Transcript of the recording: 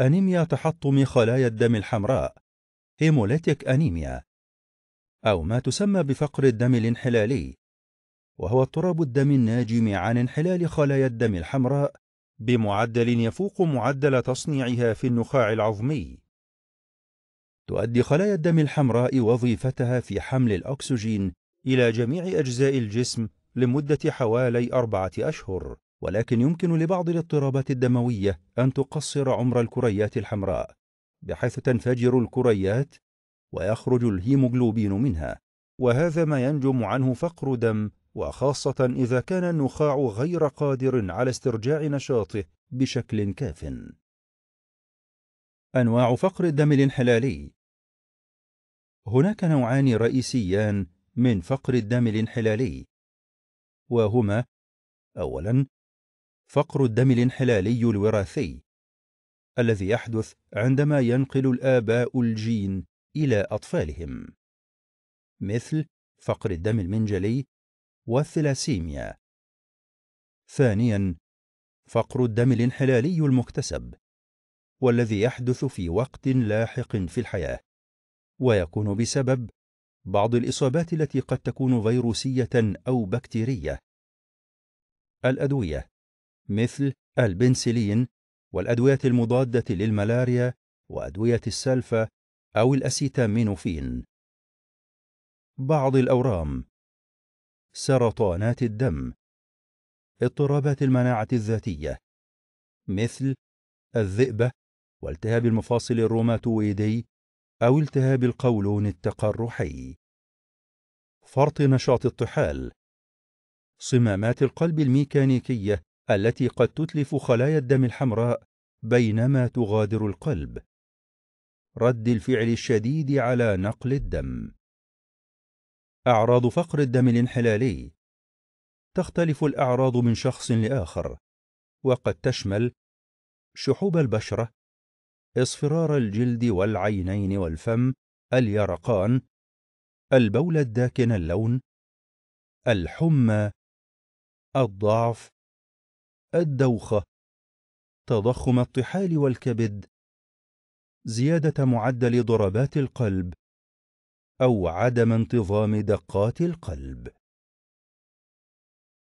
أنيميا تحطم خلايا الدم الحمراء هيموليتيك أنيميا أو ما تسمى بفقر الدم الانحلالي وهو اضطراب الدم الناجم عن انحلال خلايا الدم الحمراء بمعدل يفوق معدل تصنيعها في النخاع العظمي تؤدي خلايا الدم الحمراء وظيفتها في حمل الأكسجين إلى جميع أجزاء الجسم لمدة حوالي أربعة أشهر ولكن يمكن لبعض الاضطرابات الدموية أن تقصر عمر الكريات الحمراء بحيث تنفجر الكريات ويخرج الهيموغلوبين منها وهذا ما ينجم عنه فقر دم وخاصة إذا كان النخاع غير قادر على استرجاع نشاطه بشكل كاف أنواع فقر الدم الانحلالي هناك نوعان رئيسيان من فقر الدم الانحلالي وهما أولاً فقر الدم الانحلالي الوراثي الذي يحدث عندما ينقل الآباء الجين إلى أطفالهم مثل فقر الدم المنجلي والثلاسيميا ثانيا فقر الدم الانحلالي المكتسب والذي يحدث في وقت لاحق في الحياة ويكون بسبب بعض الإصابات التي قد تكون فيروسية أو بكتيرية الأدوية مثل البنسلين والأدوية المضادة للملاريا وأدوية السلفة أو الأسيتامينوفين. بعض الأورام سرطانات الدم اضطرابات المناعة الذاتية مثل الذئبة والتهاب المفاصل الروماتويدي أو التهاب القولون التقرحي. فرط نشاط الطحال صمامات القلب الميكانيكية التي قد تتلف خلايا الدم الحمراء بينما تغادر القلب رد الفعل الشديد على نقل الدم اعراض فقر الدم الانحلالي تختلف الاعراض من شخص لاخر وقد تشمل شحوب البشره اصفرار الجلد والعينين والفم اليرقان البول الداكن اللون الحمى الضعف الدوخة تضخم الطحال والكبد زيادة معدل ضربات القلب أو عدم انتظام دقات القلب